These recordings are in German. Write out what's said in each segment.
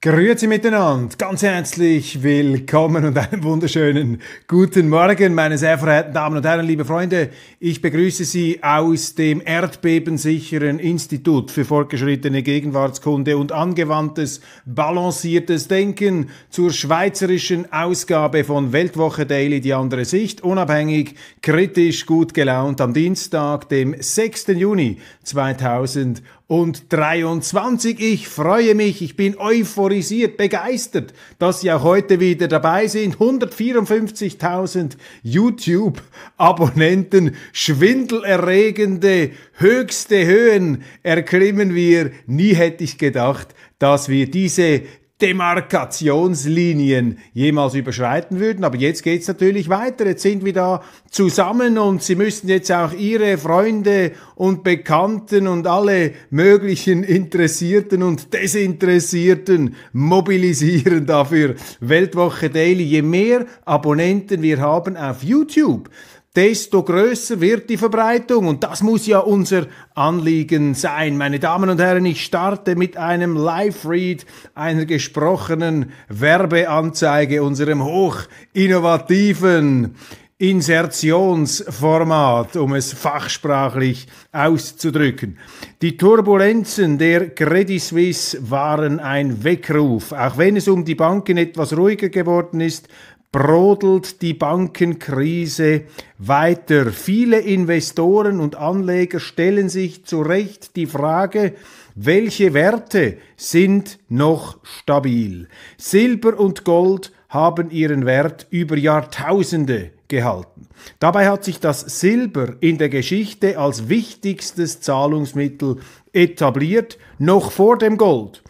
Grüezi miteinander, ganz herzlich willkommen und einen wunderschönen guten Morgen, meine sehr verehrten Damen und Herren, liebe Freunde. Ich begrüße Sie aus dem erdbebensicheren Institut für fortgeschrittene Gegenwartskunde und angewandtes, balanciertes Denken zur schweizerischen Ausgabe von Weltwoche Daily, die andere Sicht, unabhängig, kritisch, gut gelaunt am Dienstag, dem 6. Juni 2020 und 23. Ich freue mich, ich bin euphorisiert, begeistert, dass Sie auch heute wieder dabei sind. 154.000 YouTube-Abonnenten, schwindelerregende, höchste Höhen erklimmen wir. Nie hätte ich gedacht, dass wir diese Demarkationslinien jemals überschreiten würden. Aber jetzt geht's natürlich weiter. Jetzt sind wir da zusammen und Sie müssen jetzt auch Ihre Freunde und Bekannten und alle möglichen Interessierten und Desinteressierten mobilisieren dafür. Weltwoche Daily. Je mehr Abonnenten wir haben auf YouTube, desto größer wird die Verbreitung. Und das muss ja unser Anliegen sein. Meine Damen und Herren, ich starte mit einem Live-Read einer gesprochenen Werbeanzeige, unserem hoch innovativen Insertionsformat, um es fachsprachlich auszudrücken. Die Turbulenzen der Credit Suisse waren ein Weckruf. Auch wenn es um die Banken etwas ruhiger geworden ist, brodelt die Bankenkrise weiter. Viele Investoren und Anleger stellen sich zu Recht die Frage, welche Werte sind noch stabil? Silber und Gold haben ihren Wert über Jahrtausende gehalten. Dabei hat sich das Silber in der Geschichte als wichtigstes Zahlungsmittel etabliert, noch vor dem Gold.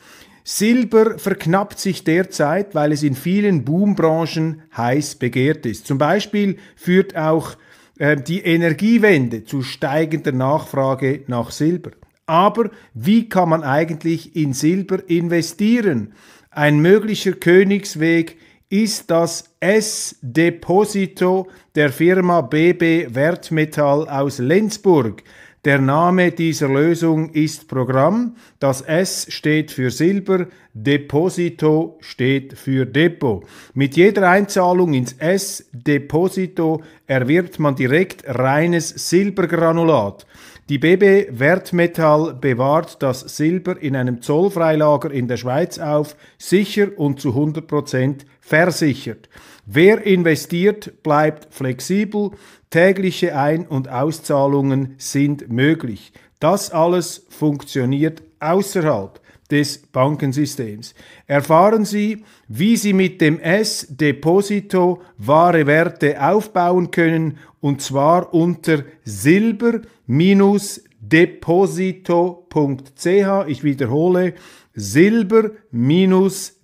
Silber verknappt sich derzeit, weil es in vielen Boombranchen heiß begehrt ist. Zum Beispiel führt auch äh, die Energiewende zu steigender Nachfrage nach Silber. Aber wie kann man eigentlich in Silber investieren? Ein möglicher Königsweg ist das S-Deposito der Firma BB Wertmetall aus Lenzburg. Der Name dieser Lösung ist Programm. Das S steht für Silber, Deposito steht für Depot. Mit jeder Einzahlung ins S Deposito erwirbt man direkt reines Silbergranulat. Die BB Wertmetall bewahrt das Silber in einem Zollfreilager in der Schweiz auf, sicher und zu 100% versichert. Wer investiert, bleibt flexibel, tägliche Ein- und Auszahlungen sind möglich. Das alles funktioniert außerhalb des Bankensystems. Erfahren Sie, wie Sie mit dem S-Deposito wahre Werte aufbauen können, und zwar unter silber-deposito.ch. Ich wiederhole, silber-deposito.ch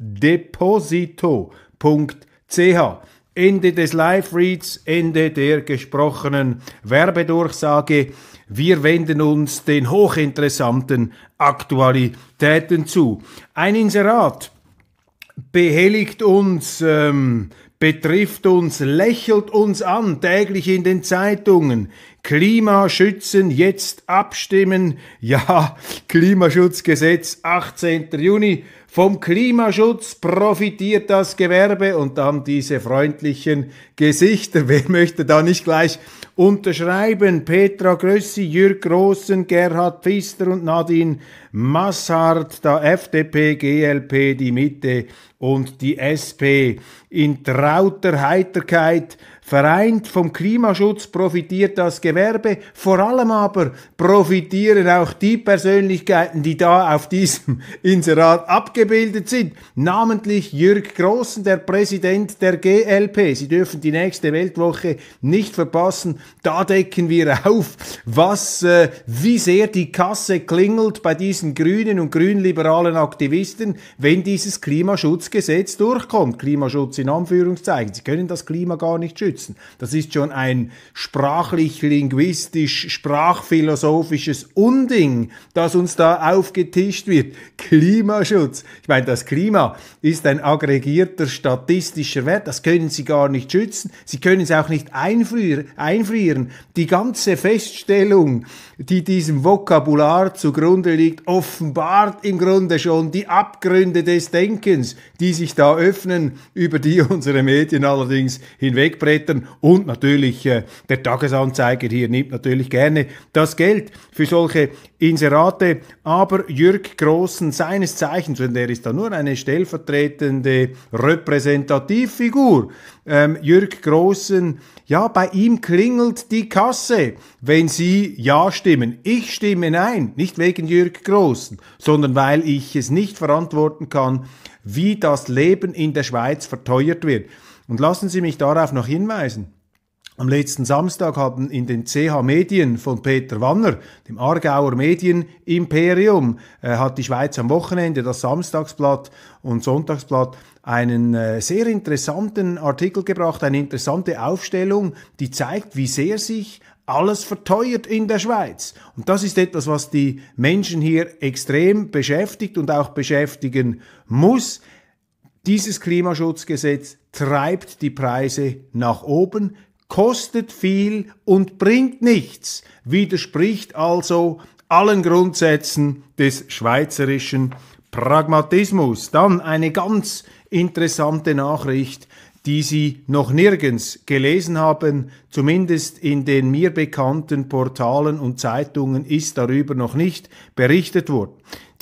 CH. Ende des Live-Reads, Ende der gesprochenen Werbedurchsage. Wir wenden uns den hochinteressanten Aktualitäten zu. Ein Inserat behelligt uns ähm, betrifft uns, lächelt uns an, täglich in den Zeitungen. Klimaschützen jetzt abstimmen. Ja, Klimaschutzgesetz 18. Juni. Vom Klimaschutz profitiert das Gewerbe und dann diese freundlichen Gesichter. Wer möchte da nicht gleich unterschreiben? Petra Grössi, Jürg Großen, Gerhard Pfister und Nadine Masshardt, da FDP, GLP, die Mitte und die SP in drei lauter Heiterkeit Vereint vom Klimaschutz profitiert das Gewerbe, vor allem aber profitieren auch die Persönlichkeiten, die da auf diesem Inserat abgebildet sind, namentlich Jürg Großen, der Präsident der GLP. Sie dürfen die nächste Weltwoche nicht verpassen, da decken wir auf, was, äh, wie sehr die Kasse klingelt bei diesen grünen und grünliberalen Aktivisten, wenn dieses Klimaschutzgesetz durchkommt. Klimaschutz in Anführungszeichen. Sie können das Klima gar nicht schützen unterstützen. Das ist schon ein sprachlich-linguistisch, sprachphilosophisches Unding, das uns da aufgetischt wird. Klimaschutz. Ich meine, das Klima ist ein aggregierter statistischer Wert. Das können Sie gar nicht schützen. Sie können es auch nicht einfrieren. Die ganze Feststellung, die diesem Vokabular zugrunde liegt, offenbart im Grunde schon die Abgründe des Denkens, die sich da öffnen, über die unsere Medien allerdings hinwegbrechen Newslettern und natürlich äh, der Tagesanzeiger hier nimmt natürlich gerne das Geld für solche Inserate. Aber Jürg Großen, seines Zeichens, und er ist da nur eine stellvertretende Repräsentativfigur, ähm, Jürg Großen, ja, bei ihm klingelt die Kasse, wenn Sie Ja stimmen. Ich stimme Nein, nicht wegen Jürg Großen, sondern weil ich es nicht verantworten kann, wie das Leben in der Schweiz verteuert wird. Und lassen Sie mich darauf noch hinweisen. Am letzten Samstag haben in den CH Medien von Peter Wanner, dem Aargauer Medienimperium, äh, hat die Schweiz am Wochenende das Samstagsblatt und Sonntagsblatt einen äh, sehr interessanten Artikel gebracht, eine interessante Aufstellung, die zeigt, wie sehr sich alles verteuert in der Schweiz. Und das ist etwas, was die Menschen hier extrem beschäftigt und auch beschäftigen muss. Dieses Klimaschutzgesetz treibt die Preise nach oben, kostet viel und bringt nichts, widerspricht also allen Grundsätzen des schweizerischen Pragmatismus. Dann eine ganz interessante Nachricht, die Sie noch nirgends gelesen haben, zumindest in den mir bekannten Portalen und Zeitungen ist darüber noch nicht berichtet worden.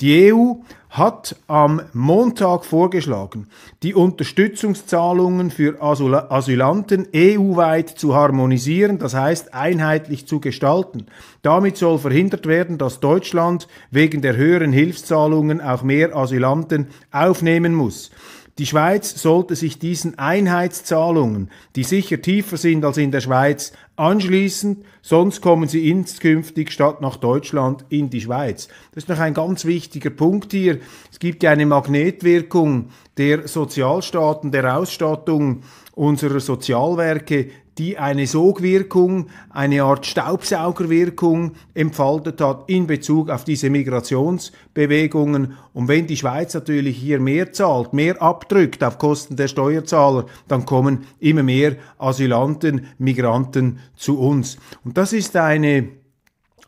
Die EU hat am Montag vorgeschlagen, die Unterstützungszahlungen für Asyl Asylanten EU-weit zu harmonisieren, das heißt einheitlich zu gestalten. Damit soll verhindert werden, dass Deutschland wegen der höheren Hilfszahlungen auch mehr Asylanten aufnehmen muss. Die Schweiz sollte sich diesen Einheitszahlungen, die sicher tiefer sind als in der Schweiz, anschließen, sonst kommen sie inskünftig statt nach Deutschland in die Schweiz. Das ist noch ein ganz wichtiger Punkt hier. Es gibt ja eine Magnetwirkung der Sozialstaaten, der Ausstattung unserer Sozialwerke, die eine Sogwirkung, eine Art Staubsaugerwirkung entfaltet hat in Bezug auf diese Migrationsbewegungen. Und wenn die Schweiz natürlich hier mehr zahlt, mehr abdrückt auf Kosten der Steuerzahler, dann kommen immer mehr Asylanten, Migranten zu uns. Und das ist eine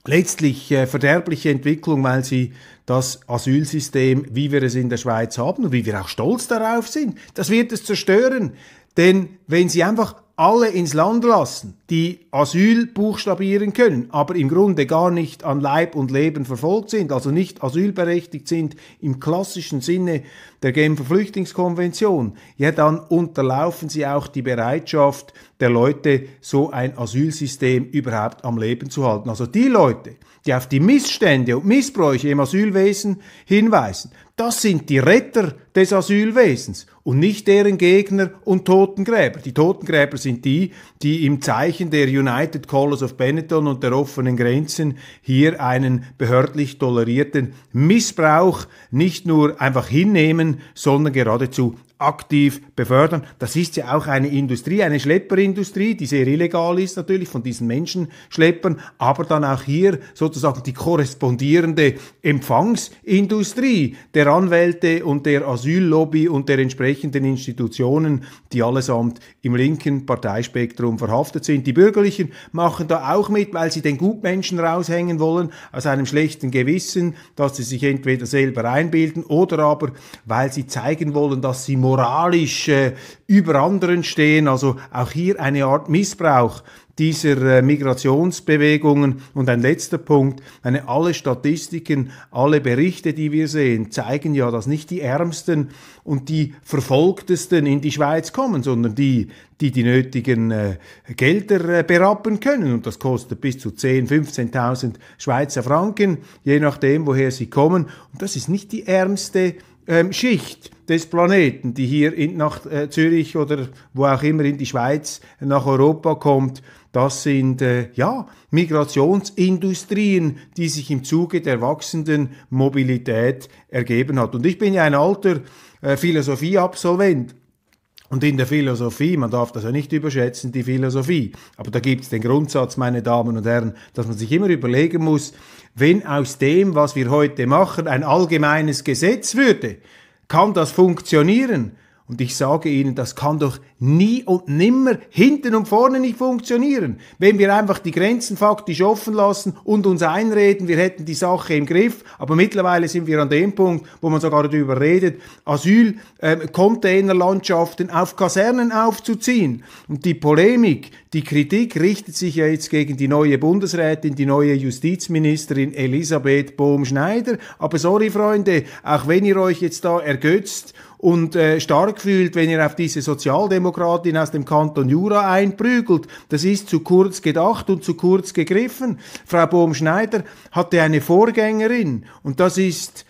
letztlich äh, verderbliche Entwicklung, weil sie das Asylsystem, wie wir es in der Schweiz haben und wie wir auch stolz darauf sind, das wird es zerstören. Denn wenn sie einfach alle ins Land lassen die Asyl buchstabieren können, aber im Grunde gar nicht an Leib und Leben verfolgt sind, also nicht asylberechtigt sind im klassischen Sinne der Genfer Flüchtlingskonvention, ja dann unterlaufen sie auch die Bereitschaft der Leute, so ein Asylsystem überhaupt am Leben zu halten. Also die Leute, die auf die Missstände und Missbräuche im Asylwesen hinweisen, das sind die Retter des Asylwesens und nicht deren Gegner und Totengräber. Die Totengräber sind die, die im Zeichen Zeichen der United Colors of Benetton und der offenen Grenzen hier einen behördlich tolerierten Missbrauch nicht nur einfach hinnehmen, sondern geradezu aktiv befördern. Das ist ja auch eine Industrie, eine Schlepperindustrie, die sehr illegal ist natürlich von diesen Menschenschleppern, aber dann auch hier sozusagen die korrespondierende Empfangsindustrie der Anwälte und der Asyllobby und der entsprechenden Institutionen, die allesamt im linken Parteispektrum verhaftet sind. Die Bürgerlichen machen da auch mit, weil sie den Gutmenschen raushängen wollen aus einem schlechten Gewissen, dass sie sich entweder selber einbilden oder aber weil sie zeigen wollen, dass sie moralisch äh, über anderen stehen. Also auch hier eine Art Missbrauch dieser äh, Migrationsbewegungen. Und ein letzter Punkt, meine, alle Statistiken, alle Berichte, die wir sehen, zeigen ja, dass nicht die Ärmsten und die Verfolgtesten in die Schweiz kommen, sondern die, die die nötigen äh, Gelder äh, berappen können. Und das kostet bis zu 10.000, 15.000 Schweizer Franken, je nachdem, woher sie kommen. Und das ist nicht die ärmste ähm, Schicht des Planeten, die hier in, nach äh, Zürich oder wo auch immer in die Schweiz äh, nach Europa kommt, das sind äh, ja Migrationsindustrien, die sich im Zuge der wachsenden Mobilität ergeben hat. Und ich bin ja ein alter äh, Philosophieabsolvent. Und in der Philosophie, man darf das ja nicht überschätzen, die Philosophie. Aber da gibt es den Grundsatz, meine Damen und Herren, dass man sich immer überlegen muss, wenn aus dem, was wir heute machen, ein allgemeines Gesetz würde, kann das funktionieren? Und ich sage Ihnen, das kann doch nie und nimmer hinten und vorne nicht funktionieren. Wenn wir einfach die Grenzen faktisch offen lassen und uns einreden, wir hätten die Sache im Griff, aber mittlerweile sind wir an dem Punkt, wo man sogar darüber redet, Asylcontainerlandschaften ähm, auf Kasernen aufzuziehen. Und die Polemik, die Kritik richtet sich ja jetzt gegen die neue Bundesrätin, die neue Justizministerin Elisabeth Bohm-Schneider. Aber sorry, Freunde, auch wenn ihr euch jetzt da ergötzt und äh, stark fühlt, wenn ihr auf diese Sozialdemokratin aus dem Kanton Jura einprügelt. Das ist zu kurz gedacht und zu kurz gegriffen. Frau Bohm-Schneider hatte eine Vorgängerin und das ist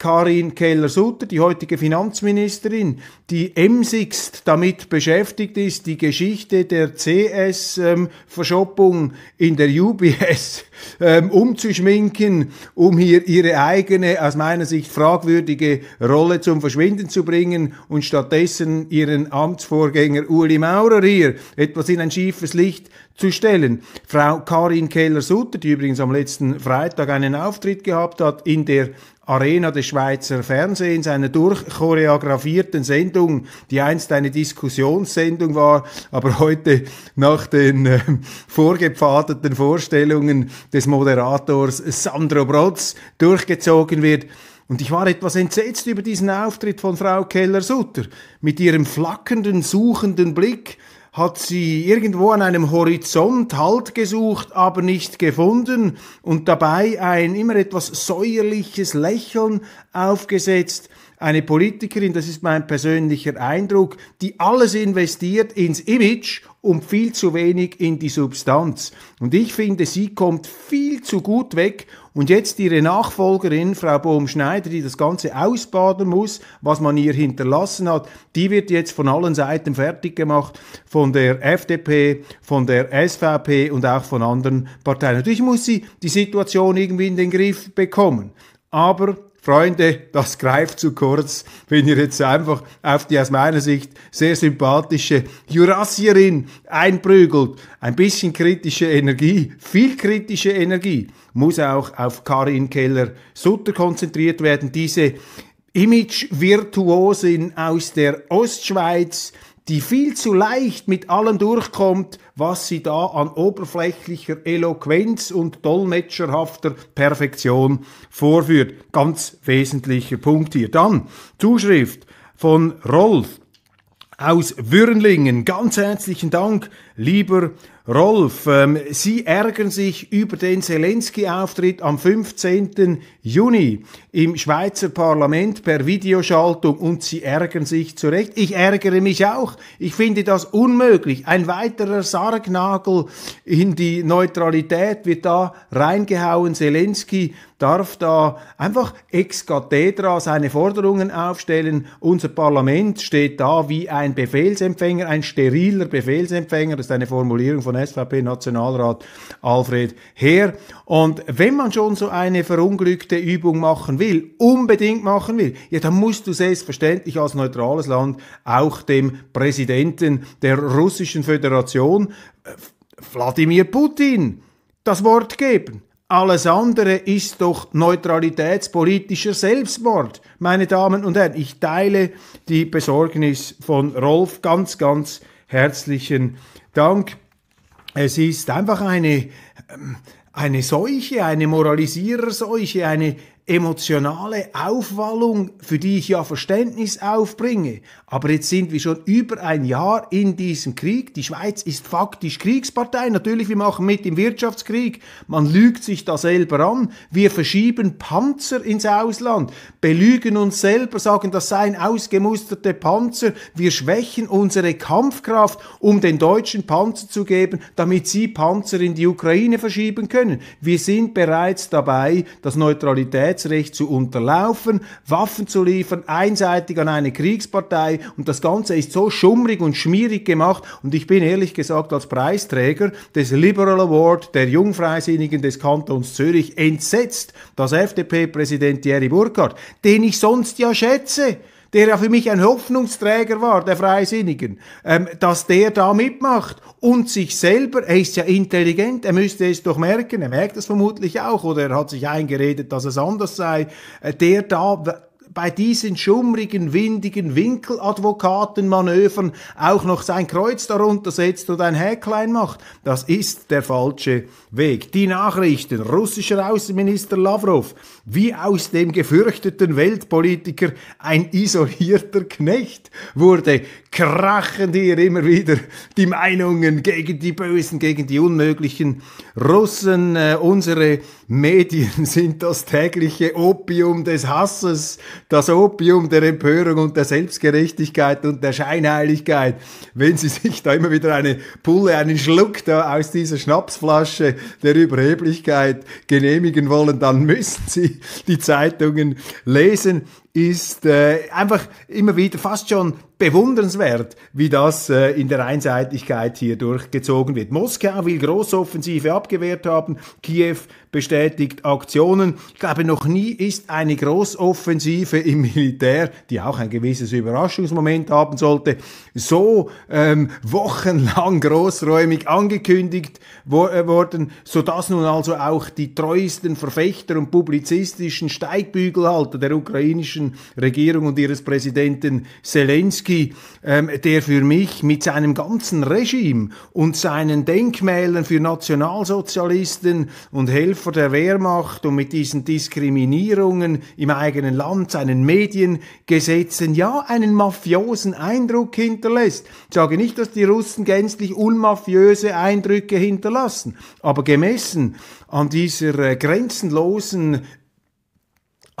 Karin Keller-Sutter, die heutige Finanzministerin, die emsigst damit beschäftigt ist, die Geschichte der CS-Verschoppung ähm, in der UBS ähm, umzuschminken, um hier ihre eigene, aus meiner Sicht fragwürdige Rolle zum Verschwinden zu bringen und stattdessen ihren Amtsvorgänger Uli Maurer hier etwas in ein schiefes Licht zu stellen. Frau Karin Keller-Sutter, die übrigens am letzten Freitag einen Auftritt gehabt hat in der Arena des Schweizer Fernsehens, einer durchchoreografierten Sendung, die einst eine Diskussionssendung war, aber heute nach den äh, vorgepfadeten Vorstellungen des Moderators Sandro Brotz durchgezogen wird. Und ich war etwas entsetzt über diesen Auftritt von Frau Keller-Sutter mit ihrem flackernden, suchenden Blick hat sie irgendwo an einem Horizont Halt gesucht, aber nicht gefunden und dabei ein immer etwas säuerliches Lächeln aufgesetzt. Eine Politikerin, das ist mein persönlicher Eindruck, die alles investiert ins Image und viel zu wenig in die Substanz. Und ich finde, sie kommt viel zu gut weg. Und jetzt ihre Nachfolgerin, Frau Bohm-Schneider, die das Ganze ausbaden muss, was man ihr hinterlassen hat, die wird jetzt von allen Seiten fertig gemacht, von der FDP, von der SVP und auch von anderen Parteien. Natürlich muss sie die Situation irgendwie in den Griff bekommen. Aber Freunde, das greift zu kurz, wenn ihr jetzt einfach auf die aus meiner Sicht sehr sympathische Jurassierin einprügelt. Ein bisschen kritische Energie, viel kritische Energie muss auch auf Karin Keller-Sutter konzentriert werden. Diese Image-Virtuosin aus der Ostschweiz, die viel zu leicht mit allem durchkommt, was sie da an oberflächlicher Eloquenz und dolmetscherhafter Perfektion vorführt. Ganz wesentlicher Punkt hier. Dann Zuschrift von Rolf aus Würnlingen. Ganz herzlichen Dank, lieber Rolf, ähm, Sie ärgern sich über den Zelensky-Auftritt am 15. Juni im Schweizer Parlament per Videoschaltung und Sie ärgern sich zurecht. Ich ärgere mich auch. Ich finde das unmöglich. Ein weiterer Sargnagel in die Neutralität wird da reingehauen. Zelensky darf da einfach ex cathedra seine Forderungen aufstellen. Unser Parlament steht da wie ein Befehlsempfänger, ein steriler Befehlsempfänger. Das ist eine Formulierung von SVP-Nationalrat Alfred Heer. Und wenn man schon so eine verunglückte Übung machen will, unbedingt machen will, ja, dann musst du selbstverständlich als neutrales Land auch dem Präsidenten der Russischen Föderation, äh, Wladimir Putin, das Wort geben. Alles andere ist doch neutralitätspolitischer Selbstmord, meine Damen und Herren. Ich teile die Besorgnis von Rolf ganz, ganz herzlichen Dank. Es ist einfach eine, ähm, eine Seuche, eine Moralisiererseuche, eine, emotionale Aufwallung, für die ich ja Verständnis aufbringe. Aber jetzt sind wir schon über ein Jahr in diesem Krieg. Die Schweiz ist faktisch Kriegspartei. Natürlich, wir machen mit im Wirtschaftskrieg. Man lügt sich da selber an. Wir verschieben Panzer ins Ausland, belügen uns selber, sagen, das seien ausgemusterte Panzer. Wir schwächen unsere Kampfkraft, um den Deutschen Panzer zu geben, damit sie Panzer in die Ukraine verschieben können. Wir sind bereits dabei, das Neutralitäts Völkerrechtsrecht zu unterlaufen, Waffen zu liefern, einseitig an eine Kriegspartei und das Ganze ist so schummrig und schmierig gemacht und ich bin ehrlich gesagt als Preisträger des Liberal Award der Jungfreisinnigen des Kantons Zürich entsetzt, dass FDP-Präsident Thierry Burkhardt, den ich sonst ja schätze, der ja für mich ein Hoffnungsträger war, der Freisinnigen, ähm, dass der da mitmacht und sich selber, er ist ja intelligent, er müsste es doch merken, er merkt es vermutlich auch oder er hat sich eingeredet, dass es anders sei, äh, der da bei diesen schummrigen, windigen Winkeladvokatenmanövern auch noch sein Kreuz darunter setzt und ein Häklein macht. Das ist der falsche Weg. Die Nachrichten russischer Außenminister Lavrov, wie aus dem gefürchteten Weltpolitiker ein isolierter Knecht wurde, krachen hier immer wieder die Meinungen gegen die Bösen, gegen die Unmöglichen. Russen, äh, unsere Medien sind das tägliche Opium des Hasses, das Opium der Empörung und der Selbstgerechtigkeit und der Scheinheiligkeit, wenn sie sich da immer wieder eine Pulle, einen Schluck da aus dieser Schnapsflasche der Überheblichkeit genehmigen wollen, dann müssen sie die Zeitungen lesen ist äh, einfach immer wieder fast schon bewundernswert, wie das äh, in der Einseitigkeit hier durchgezogen wird. Moskau will Großoffensive abgewehrt haben, Kiew bestätigt Aktionen. Ich glaube, noch nie ist eine Großoffensive im Militär, die auch ein gewisses Überraschungsmoment haben sollte, so ähm, wochenlang großräumig angekündigt wo äh, worden, sodass nun also auch die treuesten Verfechter und publizistischen Steigbügelhalter der ukrainischen russischen Regierung und ihres Präsidenten Zelensky, ähm, der für mich mit seinem ganzen Regime und seinen Denkmälern für Nationalsozialisten und Helfer der Wehrmacht und mit diesen Diskriminierungen im eigenen Land, seinen Mediengesetzen, ja, einen mafiosen Eindruck hinterlässt. Ich sage nicht, dass die Russen gänzlich unmafiöse Eindrücke hinterlassen, aber gemessen an dieser äh, grenzenlosen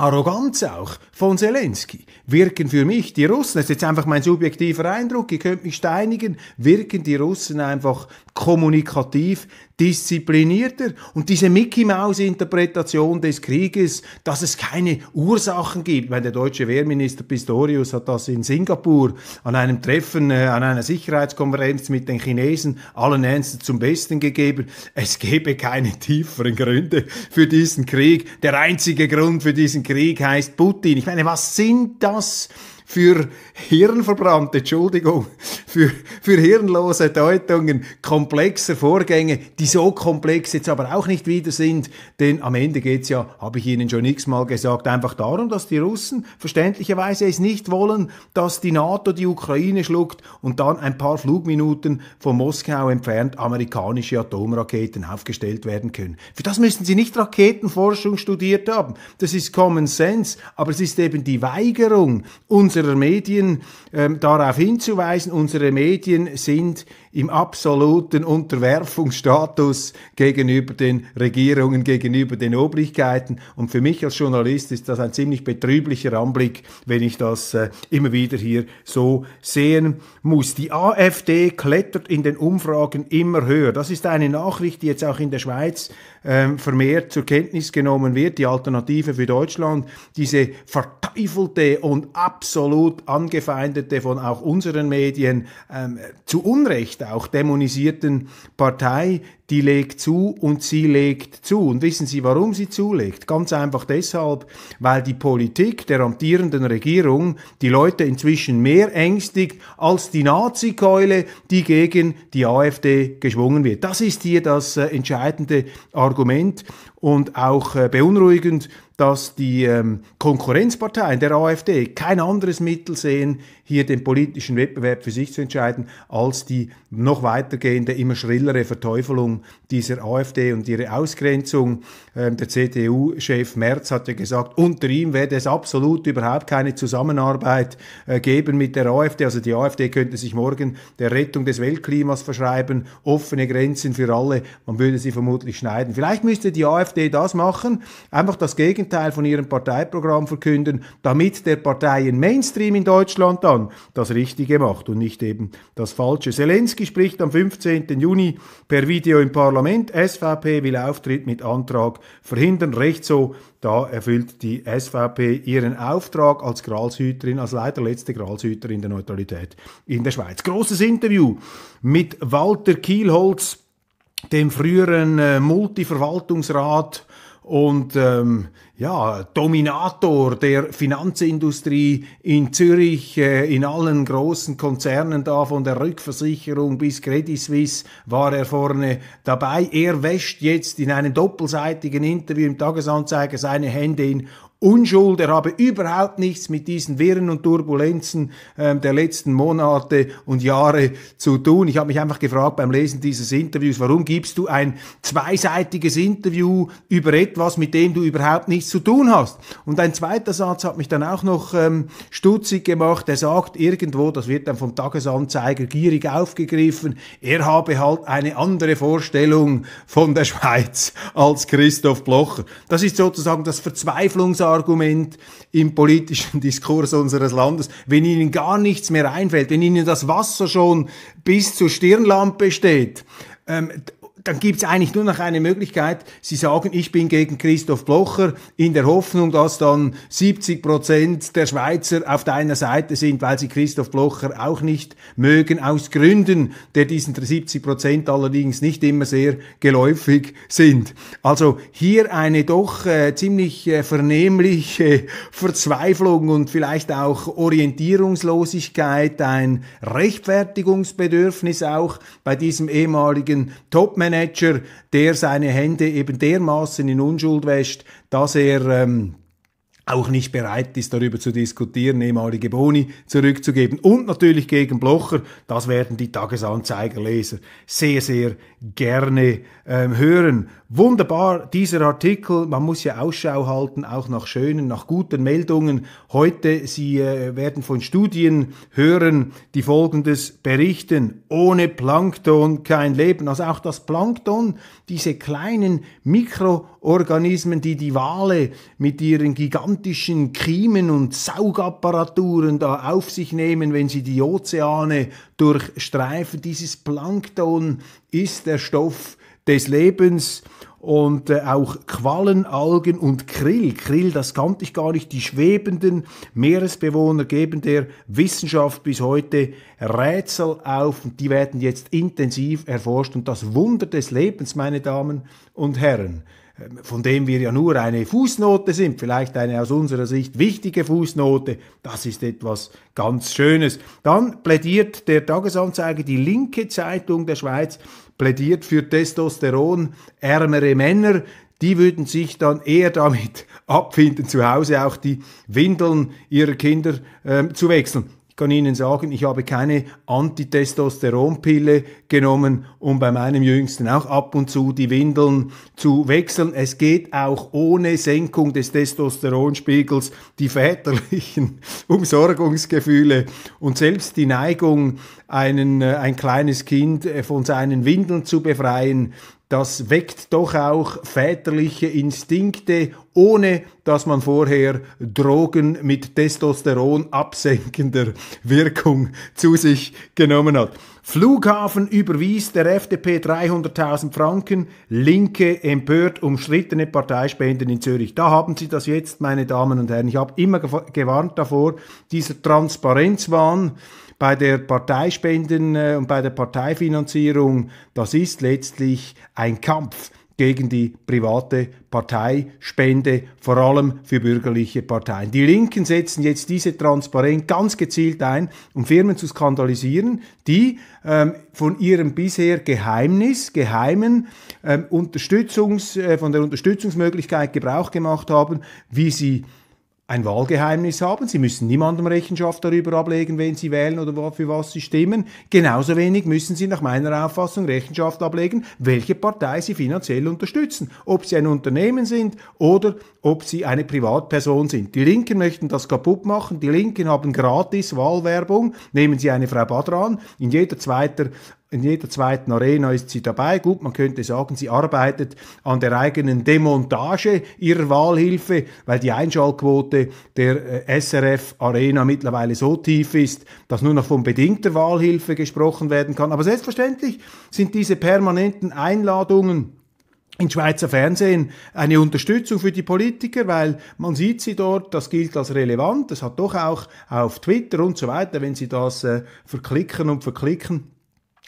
Arroganz auch von Zelensky wirken für mich die Russen, das ist jetzt einfach mein subjektiver Eindruck, ihr könnt mich steinigen, wirken die Russen einfach kommunikativ disziplinierter. Und diese Mickey-Maus-Interpretation des Krieges, dass es keine Ursachen gibt, weil der deutsche Wehrminister Pistorius hat das in Singapur an einem Treffen, äh, an einer Sicherheitskonferenz mit den Chinesen allen Ernstes zum Besten gegeben. Es gebe keine tieferen Gründe für diesen Krieg. Der einzige Grund für diesen Krieg Krieg heißt Putin. Ich meine, was sind das für Hirnverbrannte, Entschuldigung, für, für hirnlose Deutungen komplexer Vorgänge, die so komplex jetzt aber auch nicht wieder sind. Denn am Ende geht's ja, habe ich Ihnen schon x-mal gesagt, einfach darum, dass die Russen verständlicherweise es nicht wollen, dass die NATO die Ukraine schluckt und dann ein paar Flugminuten von Moskau entfernt amerikanische Atomraketen aufgestellt werden können. Für das müssen Sie nicht Raketenforschung studiert haben. Das ist Common Sense, aber es ist eben die Weigerung, unserer unserer Medien ähm, darauf hinzuweisen, unsere Medien sind im absoluten Unterwerfungsstatus gegenüber den Regierungen, gegenüber den Obrigkeiten. Und für mich als Journalist ist das ein ziemlich betrüblicher Anblick, wenn ich das äh, immer wieder hier so sehen muss. Die AfD klettert in den Umfragen immer höher. Das ist eine Nachricht, die jetzt auch in der Schweiz äh, vermehrt zur Kenntnis genommen wird. Die Alternative für Deutschland, diese verteufelte und absolut angefeindete von auch unseren Medien äh, zu Unrecht recht auch dämonisierten Partei, die legt zu und sie legt zu. Und wissen Sie, warum sie zulegt? Ganz einfach deshalb, weil die Politik der amtierenden Regierung die Leute inzwischen mehr ängstigt als die Nazi-Keule, die gegen die AfD geschwungen wird. Das ist hier das äh, entscheidende Argument und auch äh, beunruhigend dass die ähm, Konkurrenzparteien der AfD kein anderes Mittel sehen, hier den politischen Wettbewerb für sich zu entscheiden, als die noch weitergehende, immer schrillere Verteufelung dieser AfD und ihre Ausgrenzung. Ähm, der CDU-Chef Merz hat ja gesagt, unter ihm werde es absolut überhaupt keine Zusammenarbeit äh, geben mit der AfD. Also die AfD könnte sich morgen der Rettung des Weltklimas verschreiben, offene Grenzen für alle, man würde sie vermutlich schneiden. Vielleicht müsste die AfD das machen, einfach das Gegenteil Teil von ihrem Parteiprogramm verkünden, damit der Parteien-Mainstream in Deutschland dann das Richtige macht und nicht eben das Falsche. Zelensky spricht am 15. Juni per Video im Parlament. SVP will Auftritt mit Antrag verhindern. Recht so, da erfüllt die SVP ihren Auftrag als Gralshüterin, als leider letzte Gralshüterin der Neutralität in der Schweiz. Großes Interview mit Walter Kielholz, dem früheren äh, Multiverwaltungsrat und ähm, ja, Dominator der Finanzindustrie in Zürich, äh, in allen großen Konzernen da, von der Rückversicherung bis Credit Suisse war er vorne dabei. Er wäscht jetzt in einem doppelseitigen Interview im Tagesanzeiger seine Hände in Unschuld, er habe überhaupt nichts mit diesen Wirren und Turbulenzen ähm, der letzten Monate und Jahre zu tun. Ich habe mich einfach gefragt beim Lesen dieses Interviews, warum gibst du ein zweiseitiges Interview über etwas, mit dem du überhaupt nichts zu tun hast? Und ein zweiter Satz hat mich dann auch noch ähm, stutzig gemacht. Er sagt irgendwo, das wird dann vom Tagesanzeiger gierig aufgegriffen, er habe halt eine andere Vorstellung von der Schweiz als Christoph Blocher. Das ist sozusagen das Verzweiflungsargument Hauptargument im politischen Diskurs unseres Landes, wenn ihnen gar nichts mehr einfällt, wenn ihnen das Wasser schon bis zur Stirnlampe steht, ähm, dann gibt es eigentlich nur noch eine Möglichkeit. Sie sagen, ich bin gegen Christoph Blocher in der Hoffnung, dass dann 70 Prozent der Schweizer auf deiner Seite sind, weil sie Christoph Blocher auch nicht mögen, aus Gründen, der diesen 70 Prozent allerdings nicht immer sehr geläufig sind. Also hier eine doch äh, ziemlich äh, vernehmliche Verzweiflung und vielleicht auch Orientierungslosigkeit, ein Rechtfertigungsbedürfnis auch bei diesem ehemaligen Topman Manager, der seine Hände eben dermaßen in Unschuld wäscht, dass er ähm, auch nicht bereit ist, darüber zu diskutieren, ehemalige Boni zurückzugeben. Und natürlich gegen Blocher, das werden die Tagesanzeigerleser sehr, sehr gerne ähm, hören. Wunderbar, dieser Artikel. Man muss ja Ausschau halten, auch nach schönen, nach guten Meldungen. Heute, Sie äh, werden von Studien hören, die Folgendes berichten. Ohne Plankton kein Leben. Also auch das Plankton, diese kleinen Mikroorganismen, die die Wale mit ihren gigantischen Kiemen und Saugapparaturen da auf sich nehmen, wenn sie die Ozeane durchstreifen. Dieses Plankton ist der Stoff des Lebens und äh, auch Quallen, Algen und Krill. Krill, das kannte ich gar nicht. Die schwebenden Meeresbewohner geben der Wissenschaft bis heute Rätsel auf und die werden jetzt intensiv erforscht. Und das Wunder des Lebens, meine Damen und Herren, ähm, von dem wir ja nur eine Fußnote sind, vielleicht eine aus unserer Sicht wichtige Fußnote, das ist etwas ganz Schönes. Dann plädiert der Tagesanzeiger die linke Zeitung der Schweiz plädiert für testosteronärmere Männer, die würden sich dann eher damit abfinden, zu Hause auch die Windeln ihrer Kinder äh, zu wechseln kann Ihnen sagen, ich habe keine Antitestosteronpille genommen, um bei meinem Jüngsten auch ab und zu die Windeln zu wechseln. Es geht auch ohne Senkung des Testosteronspiegels die väterlichen Umsorgungsgefühle und selbst die Neigung, einen, äh, ein kleines Kind äh, von seinen Windeln zu befreien, das weckt doch auch väterliche Instinkte, ohne dass man vorher Drogen mit Testosteron absenkender Wirkung zu sich genommen hat. Flughafen überwies der FDP 300.000 Franken, Linke empört umstrittene Parteispenden in Zürich. Da haben Sie das jetzt, meine Damen und Herren. Ich habe immer gewarnt davor, dieser Transparenzwahn, bei der Parteispenden äh, und bei der Parteifinanzierung, das ist letztlich ein Kampf gegen die private Parteispende, vor allem für bürgerliche Parteien. Die Linken setzen jetzt diese Transparenz ganz gezielt ein, um Firmen zu skandalisieren, die ähm, von ihrem bisher Geheimnis, geheimen ähm, Unterstützungs, äh, von der Unterstützungsmöglichkeit Gebrauch gemacht haben, wie sie ein Wahlgeheimnis haben. Sie müssen niemandem Rechenschaft darüber ablegen, wen Sie wählen oder für was Sie stimmen. Genauso wenig müssen Sie nach meiner Auffassung Rechenschaft ablegen, welche Partei Sie finanziell unterstützen. Ob Sie ein Unternehmen sind oder ob Sie eine Privatperson sind. Die Linken möchten das kaputt machen. Die Linken haben gratis Wahlwerbung. Nehmen Sie eine Frau Badran. In jeder zweiten in jeder zweiten Arena ist sie dabei. Gut, man könnte sagen, sie arbeitet an der eigenen Demontage ihrer Wahlhilfe, weil die Einschaltquote der äh, SRF Arena mittlerweile so tief ist, dass nur noch von bedingter Wahlhilfe gesprochen werden kann. Aber selbstverständlich sind diese permanenten Einladungen in Schweizer Fernsehen eine Unterstützung für die Politiker, weil man sieht sie dort, das gilt als relevant, das hat doch auch auf Twitter und so weiter, wenn sie das äh, verklicken und verklicken,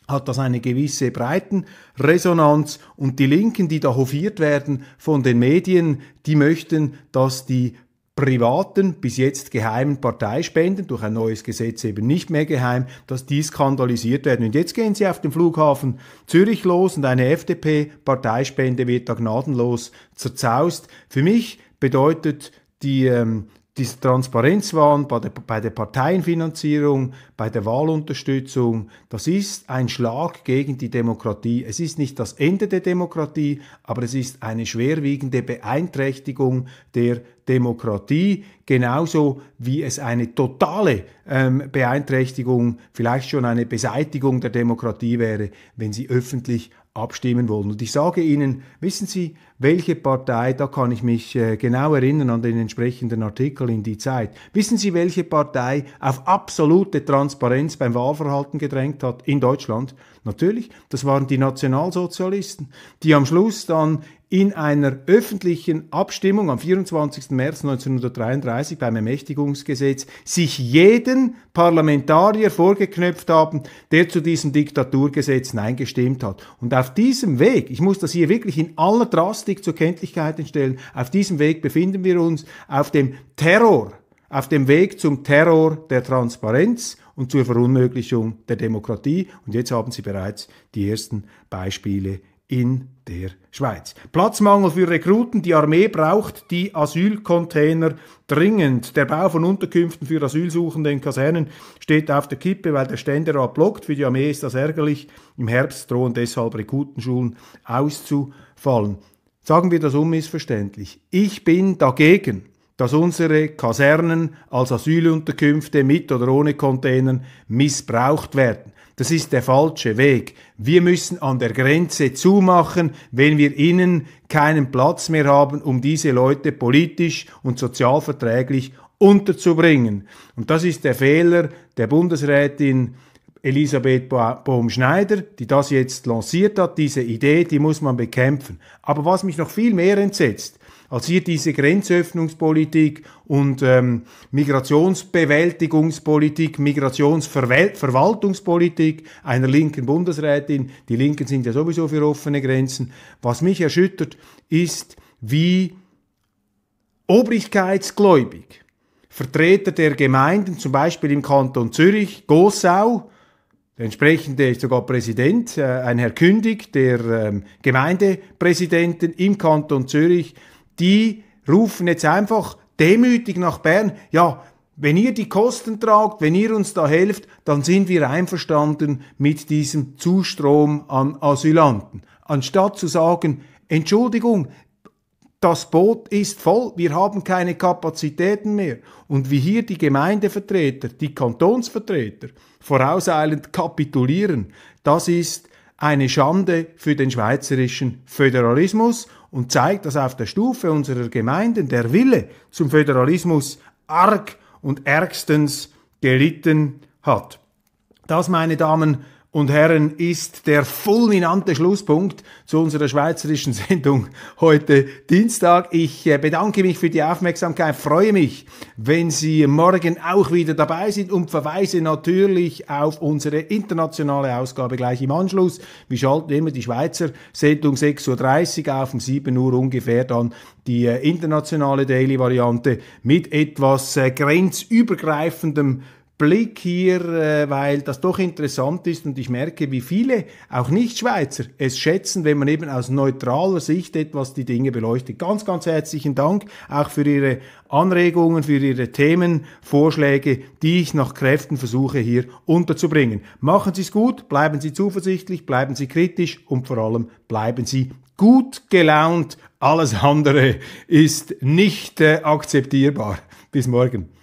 hat das eine gewisse Breitenresonanz und die Linken, die da hofiert werden von den Medien, die möchten, dass die privaten, bis jetzt geheimen Parteispenden, durch ein neues Gesetz eben nicht mehr geheim, dass die skandalisiert werden. Und jetzt gehen sie auf den Flughafen Zürich los und eine FDP-Parteispende wird da gnadenlos zerzaust. Für mich bedeutet die ähm, diese Transparenzwahn bei der, bei der Parteienfinanzierung, bei der Wahlunterstützung, das ist ein Schlag gegen die Demokratie. Es ist nicht das Ende der Demokratie, aber es ist eine schwerwiegende Beeinträchtigung der Demokratie, genauso wie es eine totale ähm, Beeinträchtigung, vielleicht schon eine Beseitigung der Demokratie wäre, wenn sie öffentlich abstimmen wollen. Und ich sage Ihnen, wissen Sie, welche Partei, da kann ich mich äh, genau erinnern an den entsprechenden Artikel in die Zeit, wissen Sie, welche Partei auf absolute Transparenz beim Wahlverhalten gedrängt hat in Deutschland? Natürlich, das waren die Nationalsozialisten, die am Schluss dann in einer öffentlichen Abstimmung am 24. März 1933 beim Ermächtigungsgesetz sich jeden Parlamentarier vorgeknöpft haben, der zu diesem Diktaturgesetz Nein gestimmt hat. Und auf diesem Weg, ich muss das hier wirklich in aller Drastik zur Kenntlichkeit stellen, auf diesem Weg befinden wir uns auf dem Terror, auf dem Weg zum Terror der Transparenz und zur Verunmöglichung der Demokratie. Und jetzt haben Sie bereits die ersten Beispiele in der Schweiz. Platzmangel für Rekruten. Die Armee braucht die Asylcontainer dringend. Der Bau von Unterkünften für Asylsuchende in Kasernen steht auf der Kippe, weil der Ständerat blockt. Für die Armee ist das ärgerlich. Im Herbst drohen deshalb Rekrutenschulen auszufallen. Sagen wir das unmissverständlich. Ich bin dagegen dass unsere Kasernen als Asylunterkünfte mit oder ohne Containern missbraucht werden. Das ist der falsche Weg. Wir müssen an der Grenze zumachen, wenn wir innen keinen Platz mehr haben, um diese Leute politisch und sozialverträglich unterzubringen. Und das ist der Fehler der Bundesrätin Elisabeth Bohm-Schneider, die das jetzt lanciert hat, diese Idee, die muss man bekämpfen. Aber was mich noch viel mehr entsetzt, als hier diese Grenzöffnungspolitik und ähm, Migrationsbewältigungspolitik, Migrationsverwaltungspolitik einer linken Bundesrätin, die Linken sind ja sowieso für offene Grenzen, was mich erschüttert, ist, wie obrigkeitsgläubig Vertreter der Gemeinden, zum Beispiel im Kanton Zürich, Gossau, der entsprechende ist sogar Präsident, äh, ein Herr Kündig, der ähm, Gemeindepräsidenten im Kanton Zürich, die rufen jetzt einfach demütig nach Bern, ja, wenn ihr die Kosten tragt, wenn ihr uns da helft, dann sind wir einverstanden mit diesem Zustrom an Asylanten. Anstatt zu sagen, Entschuldigung, das Boot ist voll, wir haben keine Kapazitäten mehr. Und wie hier die Gemeindevertreter, die Kantonsvertreter vorauseilend kapitulieren, das ist eine Schande für den schweizerischen Föderalismus und zeigt, dass auf der Stufe unserer Gemeinden der Wille zum Föderalismus arg und ärgstens gelitten hat. Das, meine Damen und Herren, ist der fulminante Schlusspunkt zu unserer schweizerischen Sendung heute Dienstag. Ich äh, bedanke mich für die Aufmerksamkeit, freue mich, wenn Sie morgen auch wieder dabei sind und verweise natürlich auf unsere internationale Ausgabe gleich im Anschluss. Wir schalten immer die Schweizer Sendung 6.30 Uhr auf, um 7 Uhr ungefähr dann die äh, internationale Daily-Variante mit etwas äh, grenzübergreifendem Blick hier, äh, weil das doch interessant ist und ich merke, wie viele, auch Nicht-Schweizer, es schätzen, wenn man eben aus neutraler Sicht etwas die Dinge beleuchtet. Ganz, ganz herzlichen Dank auch für Ihre Anregungen, für Ihre Themen, Vorschläge, die ich nach Kräften versuche hier unterzubringen. Machen Sie es gut, bleiben Sie zuversichtlich, bleiben Sie kritisch und vor allem bleiben Sie gut gelaunt. Alles andere ist nicht äh, akzeptierbar. Bis morgen.